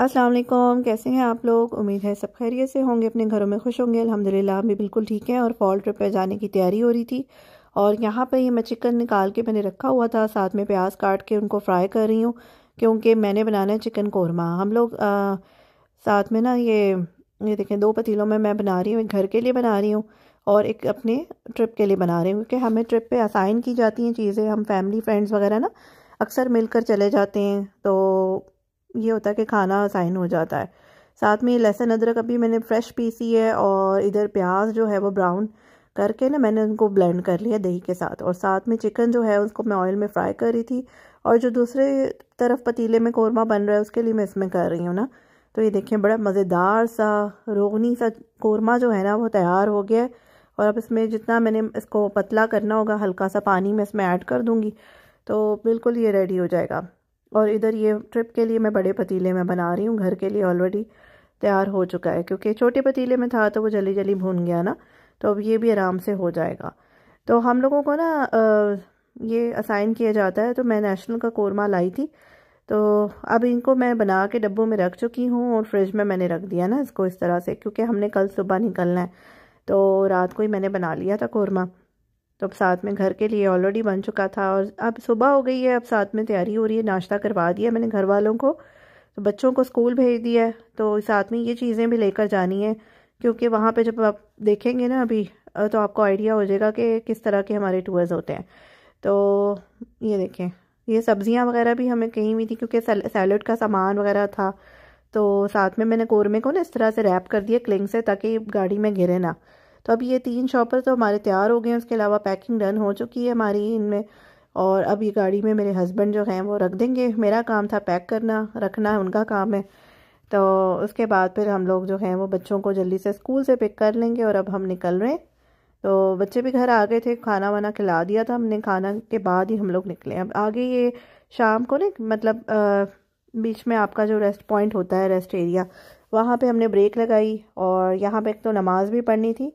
अस्सलाम वालेकुम कैसे हैं आप लोग उम्मीद है सब खैरियत से होंगे अपने घरों में खुश होंगे अल्हम्दुलिल्लाह हम भी बिल्कुल ठीक हैं और फॉल ट्रिप पर जाने की तैयारी हो रही थी और यहाँ पर ये मैं चिकन निकाल के मैंने रखा हुआ था साथ में प्याज काट के उनको फ्राई कर रही हूँ क्योंकि मैंने बनाना है चिकन कौरमा हम लोग आ, साथ में ना ये ये देखें दो पतीलों में मैं बना रही हूँ एक घर के लिए बना रही हूँ और एक अपने ट्रिप के लिए बना रही हूँ क्योंकि हमें ट्रिप पे असाइन की जाती हैं चीज़ें हम फैमिली फ्रेंड्स वगैरह ना अक्सर मिलकर चले जाते हैं तो ये होता है कि खाना आसाइन हो जाता है साथ में लहसुन अदरक अभी मैंने फ्रेश पीसी है और इधर प्याज जो है वो ब्राउन करके ना मैंने उनको ब्लेंड कर लिया दही के साथ और साथ में चिकन जो है उसको मैं ऑयल में फ्राई कर रही थी और जो दूसरे तरफ पतीले में कौरमा बन रहा है उसके लिए मैं इसमें कर रही हूँ ना तो ये देखें बड़ा मज़ेदार सा रोगनी सा कौरमा जो है ना वो तैयार हो गया है और अब इसमें जितना मैंने इसको पतला करना होगा हल्का सा पानी मैं इसमें ऐड कर दूँगी तो बिल्कुल ये रेडी हो जाएगा और इधर ये ट्रिप के लिए मैं बड़े पतीले में बना रही हूँ घर के लिए ऑलरेडी तैयार हो चुका है क्योंकि छोटे पतीले में था तो वो जल्दी जल्दी भून गया ना तो अब ये भी आराम से हो जाएगा तो हम लोगों को ना ये असाइन किया जाता है तो मैं नेशनल का कोरमा लाई थी तो अब इनको मैं बना के डब्बों में रख चुकी हूँ और फ्रिज में मैंने रख दिया ना इसको इस तरह से क्योंकि हमने कल सुबह निकलना है तो रात को ही मैंने बना लिया था कोरमा तो अब साथ में घर के लिए ऑलरेडी बन चुका था और अब सुबह हो गई है अब साथ में तैयारी हो रही है नाश्ता करवा दिया मैंने घर वालों को तो बच्चों को स्कूल भेज दिया है तो साथ में ये चीज़ें भी लेकर जानी है क्योंकि वहाँ पर जब आप देखेंगे ना अभी तो आपको आइडिया हो जाएगा कि किस तरह के हमारे टूर्स होते हैं तो ये देखें ये सब्जियां वगैरह भी हमें कहीं हुई थी क्योंकि सैलड का सामान वगैरह था तो साथ में मैंने कौरमे को ना इस तरह से रैप कर दिया क्लिंग से ताकि गाड़ी में गिरे ना तो अब ये तीन शॉपर तो हमारे तैयार हो गए हैं उसके अलावा पैकिंग डन हो चुकी है हमारी इनमें और अब ये गाड़ी में मेरे हस्बैंड जो हैं वो रख देंगे मेरा काम था पैक करना रखना है उनका काम है तो उसके बाद फिर हम लोग जो हैं वो बच्चों को जल्दी से स्कूल से पिक कर लेंगे और अब हम निकल रहे हैं तो बच्चे भी घर आ गए थे खाना वाना खिला दिया था हमने खाना के बाद ही हम लोग निकले अब आगे ये शाम को ना मतलब आ, बीच में आपका जो रेस्ट पॉइंट होता है रेस्ट एरिया वहाँ पर हमने ब्रेक लगाई और यहाँ पर एक तो नमाज़ भी पढ़नी थी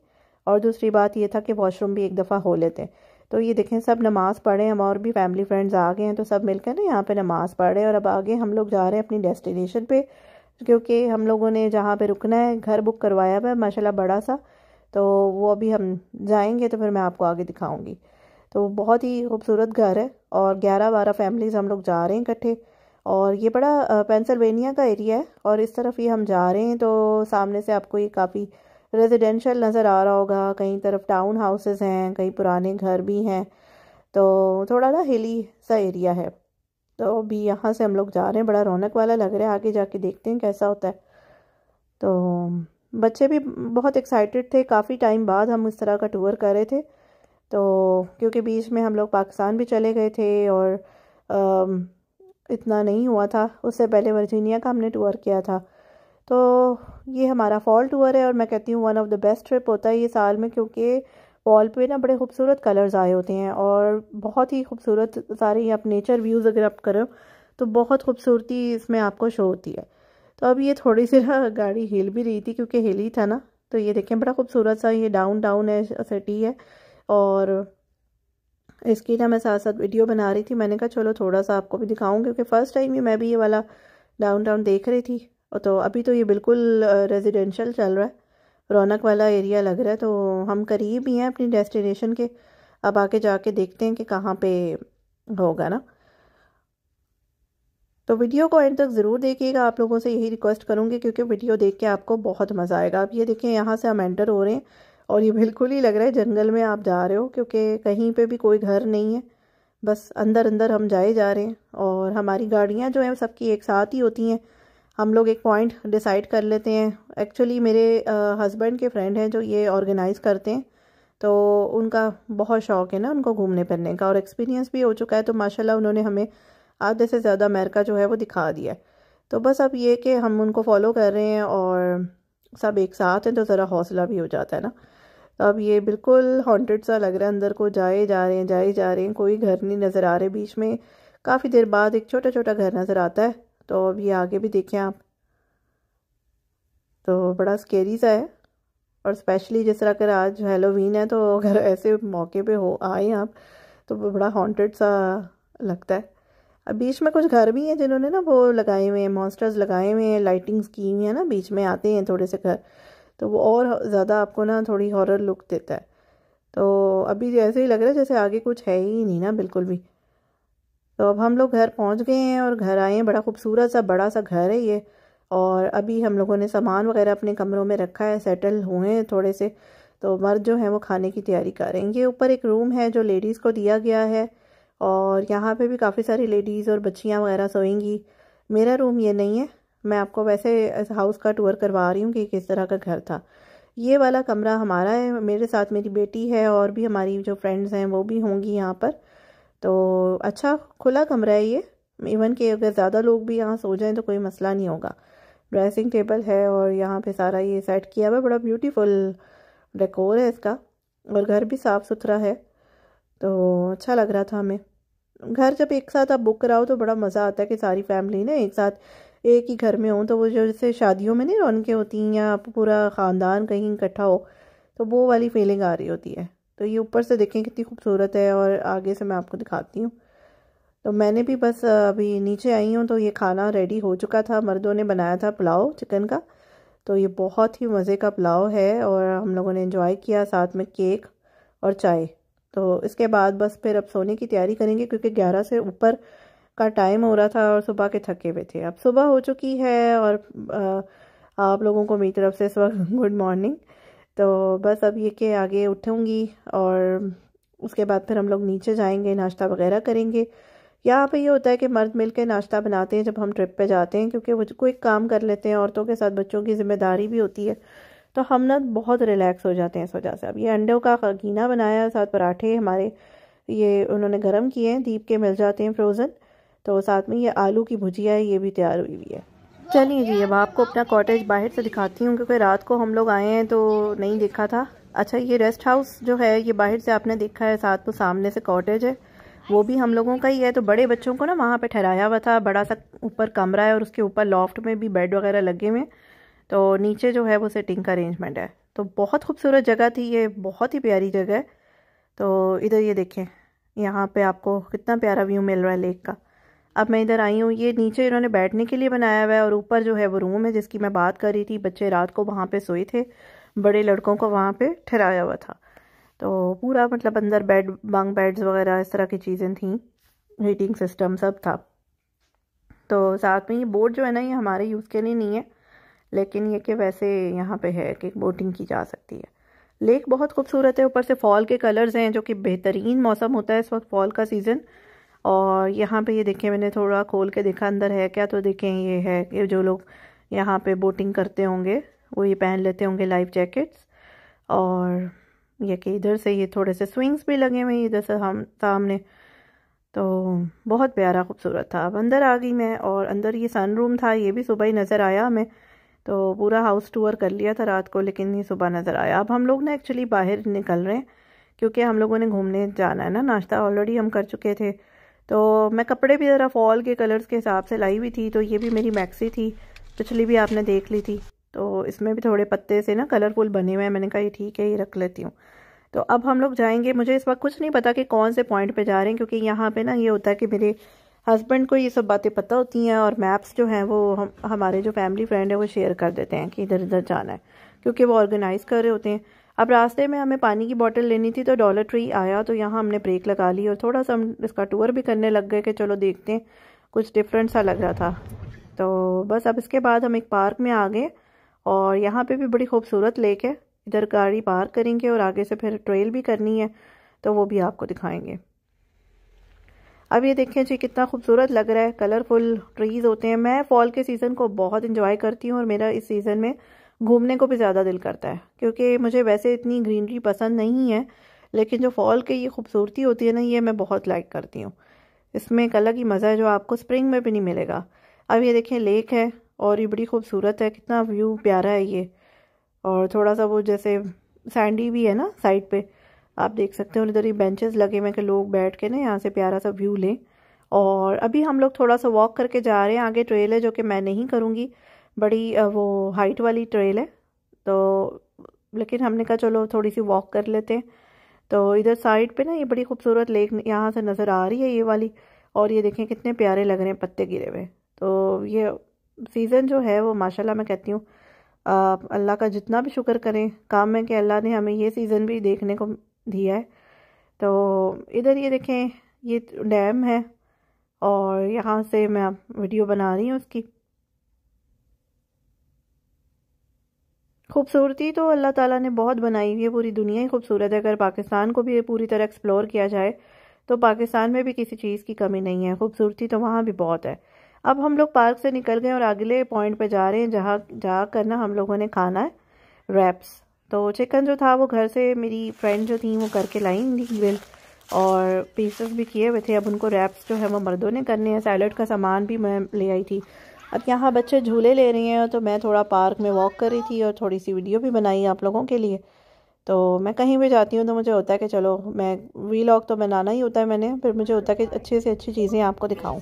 और दूसरी बात ये था कि वॉशरूम भी एक दफ़ा हो लेते तो ये देखें सब नमाज़ पढ़ें हम और भी फैमिली फ्रेंड्स आ गए हैं तो सब मिलकर ना यहाँ पे नमाज़ पढ़ें और अब आगे हम लोग जा रहे हैं अपनी डेस्टिनेशन पे क्योंकि हम लोगों ने जहाँ पे रुकना है घर बुक करवाया हुआ है माशाला बड़ा सा तो वो अभी हम जाएँगे तो फिर मैं आपको आगे दिखाऊँगी तो बहुत ही खूबसूरत घर है और ग्यारह बारह फैमिलीज़ हम लोग जा रहे हैं इकट्ठे और ये बड़ा पेंसिल्वेनिया का एरिया है और इस तरफ ये हम जा रहे हैं तो सामने से आपको ये काफ़ी रेजिडेंशल नज़र आ रहा होगा कहीं तरफ टाउन हाउसेस हैं कहीं पुराने घर भी हैं तो थोड़ा ना हिली सा एरिया है तो अभी यहाँ से हम लोग जा रहे हैं बड़ा रौनक वाला लग रहा है आगे जाके देखते हैं कैसा होता है तो बच्चे भी बहुत एक्साइटेड थे काफ़ी टाइम बाद हम इस तरह का टूर कर रहे थे तो क्योंकि बीच में हम लोग पाकिस्तान भी चले गए थे और आ, इतना नहीं हुआ था उससे पहले वर्जीनिया का हमने टूर किया था तो ये हमारा फॉल टूअर है और मैं कहती हूँ one of the best trip होता है ये साल में क्योंकि वॉल पे ना बड़े खूबसूरत कलर्स आए होते हैं और बहुत ही खूबसूरत सारे ही आप नेचर व्यूज़ अगर आप करो तो बहुत खूबसूरती इसमें आपको शो होती है तो अब ये थोड़ी सी ना गाड़ी हिल भी रही थी क्योंकि हिल ही था ना तो ये देखें बड़ा खूबसूरत सा ये डाउन टाउन है सिटी है और इसकी ना मैं साथ साथ वीडियो बना रही थी मैंने कहा चलो थोड़ा सा आपको भी दिखाऊँ क्योंकि फ़र्स्ट टाइम ही मैं भी ये वाला डाउन टाउन देख रही थी तो अभी तो ये बिल्कुल रेजिडेंशल चल रहा है रौनक वाला एरिया लग रहा है तो हम करीब ही हैं अपनी डेस्टिनेशन के अब आके जाके देखते हैं कि कहाँ पे होगा ना तो वीडियो को एंड तक ज़रूर देखिएगा आप लोगों से यही रिक्वेस्ट करूँगी क्योंकि वीडियो देख के आपको बहुत मज़ा आएगा आप ये देखें यहाँ से हम एंटर हो रहे हैं और ये बिल्कुल ही लग रहा है जंगल में आप जा रहे हो क्योंकि कहीं पर भी कोई घर नहीं है बस अंदर अंदर हम जाए जा रहे हैं और हमारी गाड़ियाँ जो हैं सबकी एक साथ ही होती हैं हम लोग एक पॉइंट डिसाइड कर लेते हैं एक्चुअली मेरे हस्बैंड के फ्रेंड हैं जो ये ऑर्गेनाइज़ करते हैं तो उनका बहुत शौक़ है ना उनको घूमने फिरने का और एक्सपीरियंस भी हो चुका है तो माशाल्लाह उन्होंने हमें आधे से ज़्यादा अमेरिका जो है वो दिखा दिया है तो बस अब ये कि हम उनको फॉलो कर रहे हैं और सब एक साथ हैं तो ज़रा हौसला भी हो जाता है ना तो अब ये बिल्कुल हॉन्टेड सा लग रहा है अंदर को जाए जा रहे हैं जाए जा रहे हैं कोई घर नहीं नज़र आ रहे बीच में काफ़ी देर बाद एक छोटा छोटा घर नज़र आता है तो अभी आगे भी देखें आप तो बड़ा स्केरी सा है और स्पेशली जिस तरह अगर आज हेलोवीन है तो अगर ऐसे मौके पे हो आए आप तो बड़ा हॉन्टेड सा लगता है अब बीच में कुछ घर भी हैं जिन्होंने ना वो लगाए हुए हैं मॉन्स्टर्स लगाए हुए हैं लाइटिंग्स की हुई है ना बीच में आते हैं थोड़े से घर तो वो और ज़्यादा आपको ना थोड़ी हॉरर लुक देता है तो अभी ऐसे ही लग रहा है जैसे आगे कुछ है ही नहीं ना बिल्कुल भी तो अब हम लोग घर पहुंच गए हैं और घर आए हैं बड़ा खूबसूरत सा बड़ा सा घर है ये और अभी हम लोगों ने सामान वगैरह अपने कमरों में रखा है सेटल हुए हैं थोड़े से तो मर्द जो हैं वो खाने की तैयारी कर रहे हैं ये ऊपर एक रूम है जो लेडीज़ को दिया गया है और यहाँ पे भी काफ़ी सारी लेडीज़ और बच्चियाँ वगैरह सोएंगी मेरा रूम ये नहीं है मैं आपको वैसे इस हाउस का टूर करवा रही हूँ कि किस तरह का घर था ये वाला कमरा हमारा है मेरे साथ मेरी बेटी है और भी हमारी जो फ्रेंड्स हैं वो भी होंगी यहाँ पर तो अच्छा खुला कमरा है ये इवन कि अगर ज़्यादा लोग भी यहाँ सो जाएं तो कोई मसला नहीं होगा ड्रेसिंग टेबल है और यहाँ पे सारा ये सेट किया हुआ बड़ा ब्यूटीफुल डेकोर है इसका और घर भी साफ़ सुथरा है तो अच्छा लग रहा था हमें घर जब एक साथ आप बुक कराओ तो बड़ा मज़ा आता है कि सारी फैमिली ना एक साथ एक ही घर में हो तो वो जो जैसे शादियों में नहीं रौनकें होती हैं या पूरा ख़ानदान कहीं इकट्ठा हो तो वो वाली फीलिंग आ रही होती है तो ये ऊपर से देखें कितनी खूबसूरत है और आगे से मैं आपको दिखाती हूँ तो मैंने भी बस अभी नीचे आई हूँ तो ये खाना रेडी हो चुका था मर्दों ने बनाया था पुलाव चिकन का तो ये बहुत ही मज़े का पुलाव है और हम लोगों ने इन्जॉय किया साथ में केक और चाय तो इसके बाद बस फिर अब सोने की तैयारी करेंगे क्योंकि ग्यारह से ऊपर का टाइम हो रहा था और सुबह के थके हुए थे अब सुबह हो चुकी है और आप लोगों को मेरी तरफ से इस वक्त गुड मॉर्निंग तो बस अब ये कि आगे उठूँगी और उसके बाद फिर हम लोग नीचे जाएंगे नाश्ता वगैरह करेंगे यहाँ पे ये होता है कि मर्द मिल के नाश्ता बनाते हैं जब हम ट्रिप पे जाते हैं क्योंकि वो कोई काम कर लेते हैं औरतों के साथ बच्चों की जिम्मेदारी भी होती है तो हम ना बहुत रिलैक्स हो जाते हैं इस वजह से अब ये अंडों का गीना बनाया साथ पराठे हमारे ये उन्होंने गर्म किए हैं दीप के मिल जाते हैं फ्रोज़न तो साथ में ये आलू की भुजिया है ये भी तैयार हुई हुई है चलिए जी अब आपको अपना कॉटेज बाहर से दिखाती हूँ क्योंकि रात को हम लोग आए हैं तो नहीं देखा था अच्छा ये रेस्ट हाउस जो है ये बाहर से आपने देखा है साथ में सामने से कॉटेज है वो भी हम लोगों का ही है तो बड़े बच्चों को ना वहाँ पे ठहराया हुआ था बड़ा सा ऊपर कमरा है और उसके ऊपर लॉफ्ट में भी बेड वगैरह लगे हुए तो नीचे जो है वो सेटिंग का अरेंजमेंट है तो बहुत खूबसूरत जगह थी ये बहुत ही प्यारी जगह है तो इधर ये देखें यहाँ पर आपको कितना प्यारा व्यू मिल रहा है लेक का अब मैं इधर आई हूँ ये नीचे इन्होंने बैठने के लिए बनाया हुआ है और ऊपर जो है वो रूम है जिसकी मैं बात कर रही थी बच्चे रात को वहाँ पे सोए थे बड़े लड़कों को वहाँ पे ठहराया हुआ था तो पूरा मतलब अंदर बेड बंग बेड्स वगैरह इस तरह की चीज़ें थी हीटिंग सिस्टम सब था तो साथ में ये बोर्ड जो है ना ये हमारे यूज़ के लिए नहीं है लेकिन ये कि वैसे यहाँ पर है कि बोटिंग की जा सकती है लेक बहुत खूबसूरत है ऊपर से फॉल के कलर्स हैं जो कि बेहतरीन मौसम होता है इस वक्त फॉल का सीज़न और यहाँ पे ये देखें मैंने थोड़ा खोल के देखा अंदर है क्या तो देखें ये है ये जो लोग यहाँ पे बोटिंग करते होंगे वो ये पहन लेते होंगे लाइफ जैकेट्स और ये कि इधर से ये थोड़े से स्विंग्स भी लगे हुए इधर से हम सामने तो बहुत प्यारा खूबसूरत था अब अंदर आ गई मैं और अंदर ये सन रूम था ये भी सुबह ही नज़र आया हमें तो पूरा हाउस टूर कर लिया था रात को लेकिन ये सुबह नज़र आया अब हम लोग ना एक्चुअली बाहर निकल रहे हैं क्योंकि हम लोगों ने घूमने जाना है ना नाश्ता ऑलरेडी हम कर चुके थे तो मैं कपड़े भी ज़रा फॉल के कलर्स के हिसाब से लाई हुई थी तो ये भी मेरी मैक्सी थी पिछली भी आपने देख ली थी तो इसमें भी थोड़े पत्ते से ना कलरफुल बने हुए हैं मैंने कहा ये ठीक है ये रख लेती हूँ तो अब हम लोग जाएंगे मुझे इस वक्त कुछ नहीं पता कि कौन से पॉइंट पे जा रहे हैं क्योंकि यहाँ पे ना ये होता है कि मेरे हस्बैंड को ये सब बातें पता होती हैं और मैप्स जो हैं वो हम हमारे जो फैमिली फ्रेंड है वो शेयर कर देते हैं कि इधर उधर जाना है क्योंकि वो ऑर्गेनाइज़ कर रहे होते हैं अब रास्ते में हमें पानी की बॉटल लेनी थी तो डॉलर ट्री आया तो यहाँ हमने ब्रेक लगा ली और थोड़ा सा हम इसका टूर भी करने लग गए कि चलो देखते हैं कुछ डिफरेंट सा लग रहा था तो बस अब इसके बाद हम एक पार्क में आ गए और यहाँ पे भी बड़ी खूबसूरत लेक है इधर गाड़ी पार्क करेंगे और आगे से फिर ट्रेल भी करनी है तो वो भी आपको दिखाएंगे अब ये देखें जी कितना खूबसूरत लग रहा है कलरफुल ट्रीज़ होते हैं मैं फॉल के सीज़न को बहुत इंजॉय करती हूँ और मेरा इस सीज़न में घूमने को भी ज़्यादा दिल करता है क्योंकि मुझे वैसे इतनी ग्रीनरी पसंद नहीं है लेकिन जो फॉल की ये खूबसूरती होती है ना ये मैं बहुत लाइक करती हूँ इसमें एक अलग ही मज़ा है जो आपको स्प्रिंग में भी नहीं मिलेगा अब ये देखिए लेक है और ये बड़ी खूबसूरत है कितना व्यू प्यारा है ये और थोड़ा सा वो जैसे सैंडी भी है ना साइड पे आप देख सकते हो इधर ही बेंचेस लगे हुए कि लोग बैठ के ना यहाँ से प्यारा सा व्यू लें और अभी हम लोग थोड़ा सा वॉक करके जा रहे हैं आगे ट्रेल है जो कि मैं नहीं करूँगी बड़ी वो हाइट वाली ट्रेल है तो लेकिन हमने कहा चलो थोड़ी सी वॉक कर लेते हैं तो इधर साइड पे ना ये बड़ी खूबसूरत लेक यहाँ से नज़र आ रही है ये वाली और ये देखें कितने प्यारे लग रहे हैं पत्ते गिरे हुए तो ये सीज़न जो है वो माशाल्लाह मैं कहती हूँ अल्लाह का जितना भी शुक्र करें काम है कि अल्लाह ने हमें ये सीज़न भी देखने को दिया है तो इधर ये देखें ये डैम है और यहाँ से मैं वीडियो बना रही हूँ उसकी खूबसूरती तो अल्लाह ताला ने बहुत बनाई हुई है पूरी दुनिया ही खूबसूरत है अगर पाकिस्तान को भी पूरी तरह एक्सप्लोर किया जाए तो पाकिस्तान में भी किसी चीज़ की कमी नहीं है खूबसूरती तो वहाँ भी बहुत है अब हम लोग पार्क से निकल गए और अगले पॉइंट पर जा रहे हैं जहाँ जा कर ना हम लोगों ने खाना है रैप्स तो चिकन जो था वो घर से मेरी फ्रेंड जो थी वो करके लाई ग्रिल और पीसेस भी किए हुए थे अब उनको रैप्स जो है वो मर्दों ने करने हैं सैलड का सामान भी मैं ले आई थी अब यहाँ बच्चे झूले ले रही हैं तो मैं थोड़ा पार्क में वॉक कर रही थी और थोड़ी सी वीडियो भी बनाई आप लोगों के लिए तो मैं कहीं भी जाती हूँ तो मुझे होता है कि चलो मैं वीलॉग तो बनाना ही होता है मैंने फिर मुझे होता है कि अच्छे से अच्छी चीज़ें आपको दिखाऊँ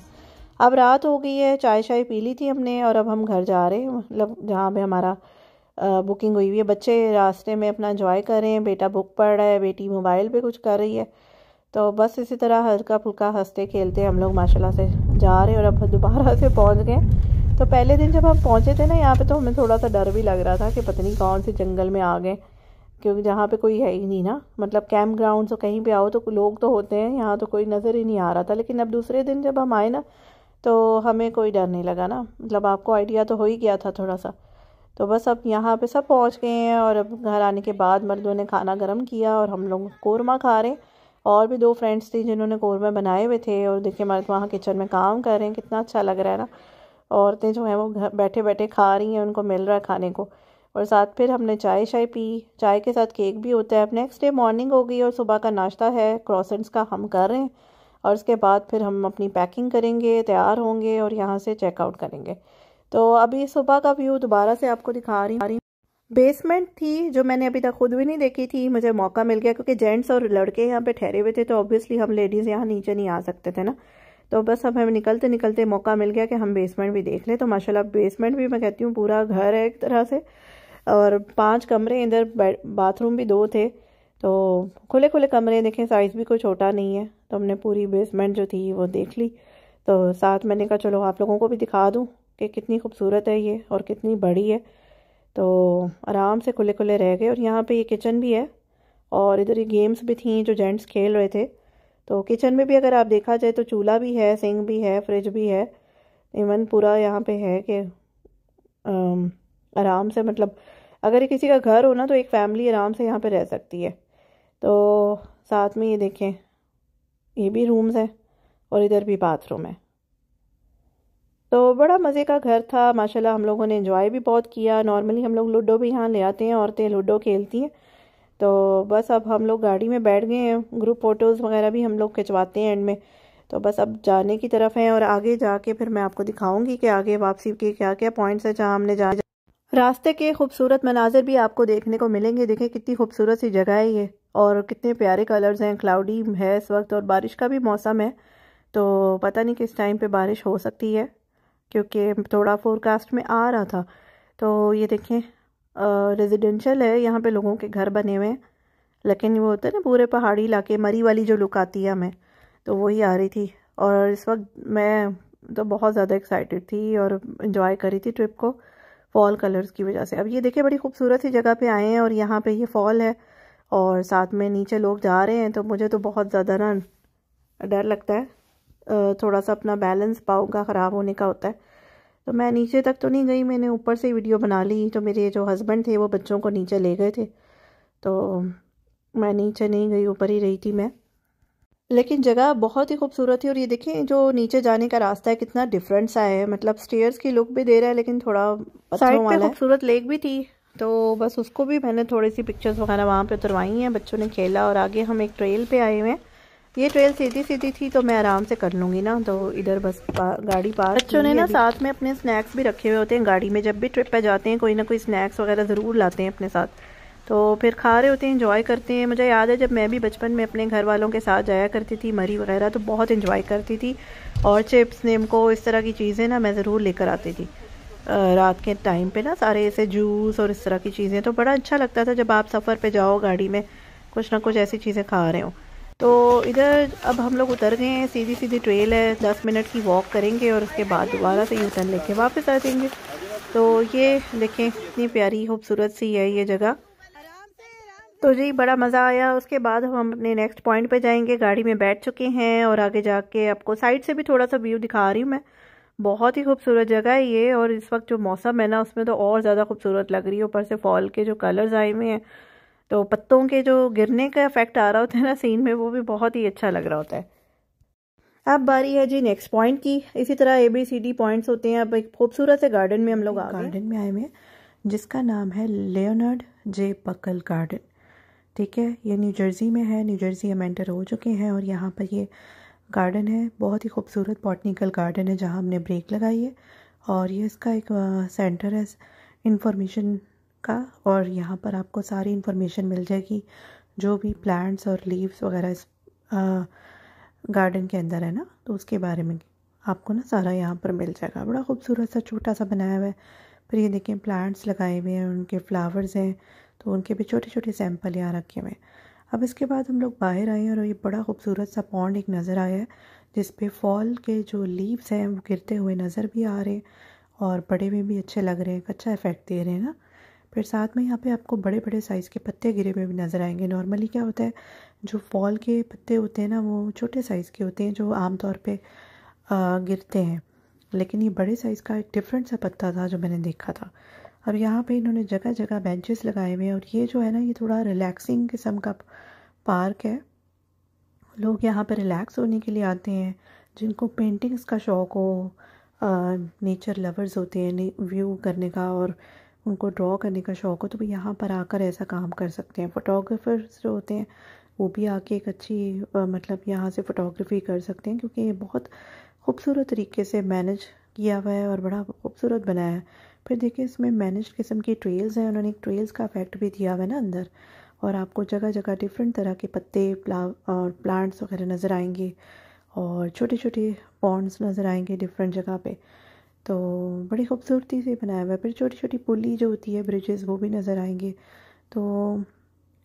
अब रात हो गई है चाय शाय पी ली थी हमने और अब हम घर जा रहे हैं मतलब जहाँ पर हमारा बुकिंग हुई हुई है बच्चे रास्ते में अपना इन्जॉय कर रहे हैं बेटा बुक पढ़ रहा है बेटी मोबाइल पे कुछ कर रही है तो बस इसी तरह हल्का फुल्का हंसते खेलते हम लोग माशाल्लाह से जा रहे हैं और अब दोबारा से पहुंच गए तो पहले दिन जब हम पहुँचे थे ना यहाँ पे तो हमें थोड़ा सा डर भी लग रहा था कि पता नहीं कौन से जंगल में आ गए क्योंकि जहाँ पे कोई है ही नहीं ना मतलब कैंप ग्राउंड कहीं पे आओ तो लोग तो होते हैं यहाँ तो कोई नज़र ही नहीं आ रहा था लेकिन अब दूसरे दिन जब हम आए ना तो हमें कोई डर नहीं लगा ना मतलब आपको आइडिया तो हो ही गया था थोड़ा सा तो बस अब यहाँ पे सब पहुँच गए हैं और अब घर आने के बाद मर्दों ने खाना गर्म किया और हम लोग कौरमा खा रहे हैं और भी दो फ्रेंड्स थी जिन्होंने कौरमे बनाए हुए थे और देखिए मर्द वहाँ किचन में काम कर रहे हैं कितना अच्छा लग रहा है ना औरतें जो हैं वो घर बैठे बैठे खा रही हैं उनको मिल रहा है खाने को और साथ फिर हमने चाय शाय पी चाय के साथ केक भी होता है अब नेक्स्ट डे मॉर्निंग हो गई और सुबह का नाश्ता है क्रॉसेंट्स का हम कर रहे हैं और उसके बाद फिर हम अपनी पैकिंग करेंगे तैयार होंगे और यहाँ से चेकआउट करेंगे तो अभी सुबह का व्यू दोबारा से आपको दिखा रही हूँ बेसमेंट थी जो मैंने अभी तक खुद भी नहीं देखी थी मुझे मौका मिल गया क्योंकि जेंट्स और लड़के यहाँ पे ठहरे हुए थे तो ऑब्वियसली हम लेडीज़ यहाँ नीचे नहीं आ सकते थे ना तो बस अब हमें निकलते निकलते मौका मिल गया कि हम बेसमेंट भी देख लें तो माशाल्लाह बेसमेंट भी मैं कहती हूँ पूरा घर है एक तरह से और पांच कमरे इधर बाथरूम भी दो थे तो खुले खुले कमरे देखें साइज़ भी कोई छोटा नहीं है तो हमने पूरी बेसमेंट जो थी वो देख ली तो साथ मैंने कहा चलो आप लोगों को भी दिखा दूँ कि कितनी खूबसूरत है ये और कितनी बड़ी है तो आराम से खुले खुले रह गए और यहाँ पे ये किचन भी है और इधर ये गेम्स भी थी जो जेंट्स खेल रहे थे तो किचन में भी अगर आप देखा जाए तो चूल्हा भी है सिंक भी है फ्रिज भी है इवन पूरा यहाँ पे है कि आराम से मतलब अगर ये किसी का घर हो ना तो एक फैमिली आराम से यहाँ पे रह सकती है तो साथ में ये देखें ये भी रूम्स हैं और इधर भी बाथरूम है तो बड़ा मज़े का घर था माशाल्लाह हम लोगों ने एंजॉय भी बहुत किया नॉर्मली हम लोग लूडो भी यहाँ ले आते हैं औरतें लूडो खेलती हैं तो बस अब हम लोग गाड़ी में बैठ गए हैं ग्रुप फ़ोटोज़ वगैरह भी हम लोग खिंचवाते हैं एंड में तो बस अब जाने की तरफ हैं और आगे जाके फिर मैं आपको दिखाऊंगी कि आगे वापसी के क्या क्या पॉइंट्स हैं जहाँ हमने जा रास्ते के खूबसूरत मनाजिर भी आपको देखने को मिलेंगे देखें कितनी खूबसूरत सी जगह है ये और कितने प्यारे कलर्स हैं क्लाउडी है इस वक्त और बारिश का भी मौसम है तो पता नहीं किस टाइम पर बारिश हो सकती है क्योंकि थोड़ा फोरकास्ट में आ रहा था तो ये देखें रेजिडेंशल है यहाँ पे लोगों के घर बने हुए हैं लेकिन वो होता है ना पूरे पहाड़ी इलाके मरी वाली जो लुक आती है हमें तो वही आ रही थी और इस वक्त मैं तो बहुत ज़्यादा एक्साइटेड थी और इन्जॉय करी थी ट्रिप को फॉल कलर्स की वजह से अब ये देखिए बड़ी खूबसूरत सी जगह पे आए हैं और यहाँ पे ये फॉल है और साथ में नीचे लोग जा रहे हैं तो मुझे तो बहुत ज़्यादा ना डर लगता है थोड़ा सा अपना बैलेंस पाओगा का ख़राब होने का होता है तो मैं नीचे तक तो नहीं गई मैंने ऊपर से वीडियो बना ली तो मेरे जो हस्बैंड थे वो बच्चों को नीचे ले गए थे तो मैं नीचे नहीं गई ऊपर ही रही थी मैं लेकिन जगह बहुत ही खूबसूरत थी और ये देखें जो नीचे जाने का रास्ता है कितना डिफरेंट सा है मतलब स्टेयर्स की लुक भी दे रहा है लेकिन थोड़ा साइड पे खूबसूरत लेक भी थी तो बस उसको भी मैंने थोड़ी सी पिक्चर्स वगैरह वहाँ पे उतरवाई हैं बच्चों ने खेला और आगे हम एक ट्रेल पे आए हुए हैं ये ट्रेल सीधी सीधी थी तो मैं आराम से कर लूँगी ना तो इधर बस पा, गाड़ी पार बच्चों ने ना साथ में अपने स्नैक्स भी रखे हुए होते हैं गाड़ी में जब भी ट्रिप पे जाते हैं कोई ना कोई स्नैक्स वगैरह ज़रूर लाते हैं अपने साथ तो फिर खा रहे होते हैं इंजॉय करते हैं मुझे याद है जब मैं भी बचपन में अपने घर वालों के साथ जाया करती थी मरी वगैरह तो बहुत इंजॉय करती थी और चिप्स नीमको इस तरह की चीज़ें ना मैं ज़रूर लेकर आती थी रात के टाइम पर ना सारे ऐसे जूस और इस तरह की चीज़ें तो बड़ा अच्छा लगता था जब आप सफ़र पर जाओ गाड़ी में कुछ ना कुछ ऐसी चीज़ें खा रहे हो तो इधर अब हम लोग उतर गए हैं सीधी सीधी ट्रेल है दस मिनट की वॉक करेंगे और उसके बाद दोबारा से यू टर्न लेके वापस आ जाएंगे तो ये देखें इतनी प्यारी खूबसूरत सी है ये जगह तो जी बड़ा मज़ा आया उसके बाद हम अपने नेक्स्ट पॉइंट पे जाएंगे गाड़ी में बैठ चुके हैं और आगे जाके आपको साइड से भी थोड़ा सा व्यू दिखा रही हूँ मैं बहुत ही खूबसूरत जगह है ये और इस वक्त जो मौसम है ना उसमें तो और ज़्यादा खूबसूरत लग रही है ऊपर से फॉल के जो कलर्स आए हुए हैं तो पत्तों के जो गिरने का इफेक्ट आ रहा होता है ना सीन में वो भी बहुत ही अच्छा लग रहा होता है अब बारी है जी नेक्स्ट पॉइंट की इसी तरह A B C D points होते हैं अब एक खूबसूरत से गार्डन में हम लोग आ गार्डन में आए हुए हैं जिसका नाम है लेनर्ड जे पकल गार्डन ठीक है ये न्यू जर्सी में है न्यू जर्सी हम एंटर हो चुके हैं और यहाँ पर ये गार्डन है बहुत ही खूबसूरत बॉटनिकल गार्डन है जहाँ हमने ब्रेक लगाई है और ये इसका एक सेंटर है इंफॉर्मेशन का और यहाँ पर आपको सारी इन्फॉर्मेशन मिल जाएगी जो भी प्लांट्स और लीव्स वगैरह इस गार्डन के अंदर है ना तो उसके बारे में आपको ना सारा यहाँ पर मिल जाएगा बड़ा खूबसूरत सा छोटा सा बनाया हुआ है फिर ये देखें प्लांट्स लगाए हुए हैं उनके फ्लावर्स हैं तो उनके भी छोटे छोटे सैंपल यहाँ रखे हुए हैं अब इसके बाद हम लोग बाहर आए और ये बड़ा खूबसूरत सा पॉन्ड एक नज़र आया है जिस फॉल के जो लीव्स हैं वो गिरते हुए नज़र भी आ रहे हैं और बड़े में भी अच्छे लग रहे हैं अच्छा इफेक्ट दे रहे हैं ना फिर साथ में यहाँ पे आपको बड़े बड़े साइज़ के पत्ते गिरे हुए भी नज़र आएंगे नॉर्मली क्या होता है जो फॉल के पत्ते होते हैं ना वो छोटे साइज़ के होते हैं जो आमतौर पर गिरते हैं लेकिन ये बड़े साइज़ का एक डिफरेंट सा पत्ता था जो मैंने देखा था अब यहाँ पे इन्होंने जगह जगह बेंचेस लगाए हुए हैं और ये जो है ना ये थोड़ा रिलैक्सिंग किस्म का पार्क है लोग यहाँ पर रिलैक्स होने के लिए आते हैं जिनको पेंटिंग्स का शौक़ हो नेचर लवर्स होते हैं व्यू करने का और उनको ड्रॉ करने का शौक़ हो तो वो यहाँ पर आकर ऐसा काम कर सकते हैं फ़ोटोग्राफ़र्स जो होते हैं वो भी आके एक अच्छी आ, मतलब यहाँ से फ़ोटोग्राफ़ी कर सकते हैं क्योंकि ये बहुत खूबसूरत तरीके से मैनेज किया हुआ है और बड़ा खूबसूरत बनाया है फिर देखिए इसमें मैनेज किस्म की ट्रेल्स हैं उन्होंने एक ट्रेल्स का इफेक्ट भी दिया हुआ है ना अंदर और आपको जगह जगह डिफरेंट तरह के पत्ते और प्लांट्स वगैरह नज़र आएंगे और छोटे छोटे पॉन्ड्स नज़र आएंगे डिफरेंट जगह पर तो बड़ी खूबसूरती से बनाया हुआ है फिर छोटी छोटी पुली जो होती है ब्रिजेस वो भी नज़र आएंगे तो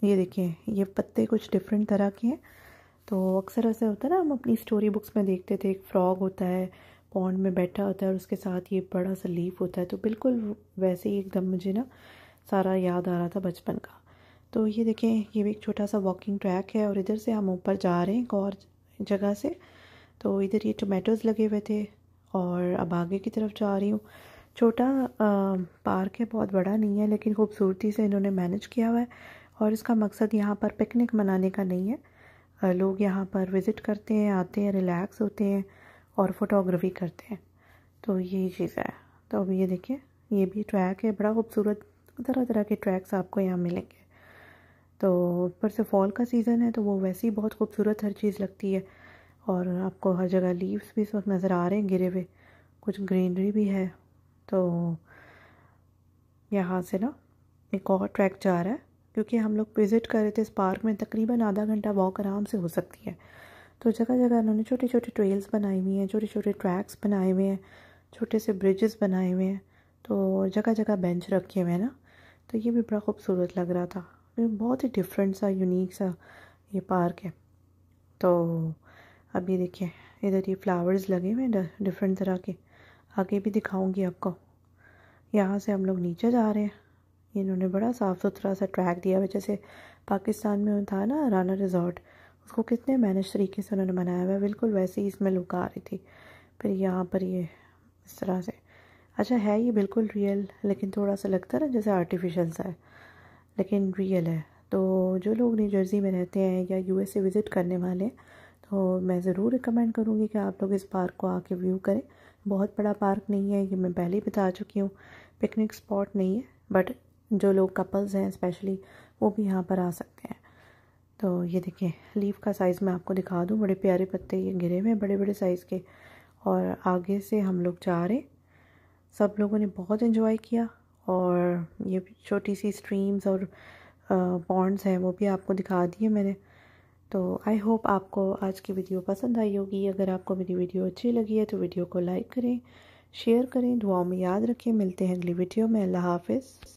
ये देखिए ये पत्ते कुछ डिफरेंट तरह के हैं तो अक्सर ऐसा होता है ना हम अपनी स्टोरी बुक्स में देखते थे एक फ्रॉग होता है पॉन्ड में बैठा होता है और उसके साथ ये बड़ा सा लीफ होता है तो बिल्कुल वैसे ही एकदम मुझे ना सारा याद आ रहा था बचपन का तो ये देखें ये भी एक छोटा सा वॉकिंग ट्रैक है और इधर से हम ऊपर जा रहे हैं एक और जगह से तो इधर ये टोमेटोज़ लगे हुए थे और अब आगे की तरफ जा रही हूँ छोटा पार्क है बहुत बड़ा नहीं है लेकिन खूबसूरती से इन्होंने मैनेज किया हुआ है और इसका मकसद यहाँ पर पिकनिक मनाने का नहीं है लोग यहाँ पर विज़िट करते हैं आते हैं रिलैक्स होते हैं और फोटोग्राफी करते हैं तो यही चीज़ है तो अब ये देखिए ये भी ट्रैक है बड़ा खूबसूरत तरह तरह के ट्रैक्स आपको यहाँ मिलेंगे तो ऊपर से फॉल का सीज़न है तो वो वैसे ही बहुत खूबसूरत हर चीज़ लगती है और आपको हर जगह लीव्स भी इस वक्त नज़र आ रहे हैं गिरे हुए कुछ ग्रीनरी भी है तो यहाँ से ना एक और ट्रैक जा रहा है क्योंकि हम लोग विज़िट कर रहे थे इस पार्क में तकरीबन आधा घंटा वॉक आराम से हो सकती है तो जगह जगह उन्होंने छोटी छोटी ट्रेल्स बनाई हुई हैं छोटे छोटे ट्रैक्स बनाए हुए हैं छोटे से ब्रिजेस बनाए हुए हैं तो जगह जगह बेंच रखे हुए हैं ना तो ये भी बड़ा खूबसूरत लग रहा था बहुत ही डिफरेंट सा यूनिक सा ये पार्क है तो अब ये देखिए इधर ये फ्लावर्स लगे हुए हैं डिफरेंट तरह के आगे भी दिखाऊंगी आपको यहाँ से हम लोग नीचे जा रहे हैं इन्होंने बड़ा साफ़ सुथरा सा ट्रैक दिया हुआ जैसे पाकिस्तान में था ना राना रिजॉर्ट उसको कितने मैनेज तरीके से उन्होंने बनाया हुआ है बिल्कुल वैसे ही इसमें लुक आ रही थी फिर यहाँ पर ये इस तरह से अच्छा है ये बिल्कुल रियल लेकिन थोड़ा सा लगता है ना जैसे आर्टिफिशियल सा है लेकिन रियल है तो जो लोग न्यू जर्सी में रहते हैं या यूएसए विज़िट करने वाले हैं तो मैं ज़रूर रिकमेंड करूँगी कि आप लोग इस पार्क को आके व्यू करें बहुत बड़ा पार्क नहीं है ये मैं पहले ही बता चुकी हूँ पिकनिक स्पॉट नहीं है बट जो लोग कपल्स हैं स्पेशली वो भी यहाँ पर आ सकते हैं तो ये देखिए लीफ का साइज़ मैं आपको दिखा दूँ बड़े प्यारे पत्ते ये गिरे हुए हैं बड़े बड़े साइज़ के और आगे से हम लोग जा रहे सब लोगों ने बहुत इन्जॉय किया और ये छोटी सी स्ट्रीम्स और पॉन्ड्स हैं वो भी आपको दिखा दिए मैंने तो आई होप आपको आज की वीडियो पसंद आई होगी अगर आपको मेरी वीडियो अच्छी लगी है तो वीडियो को लाइक करें शेयर करें दुआओं में याद रखें मिलते हैं अगली वीडियो में अल्लाह हाफिज़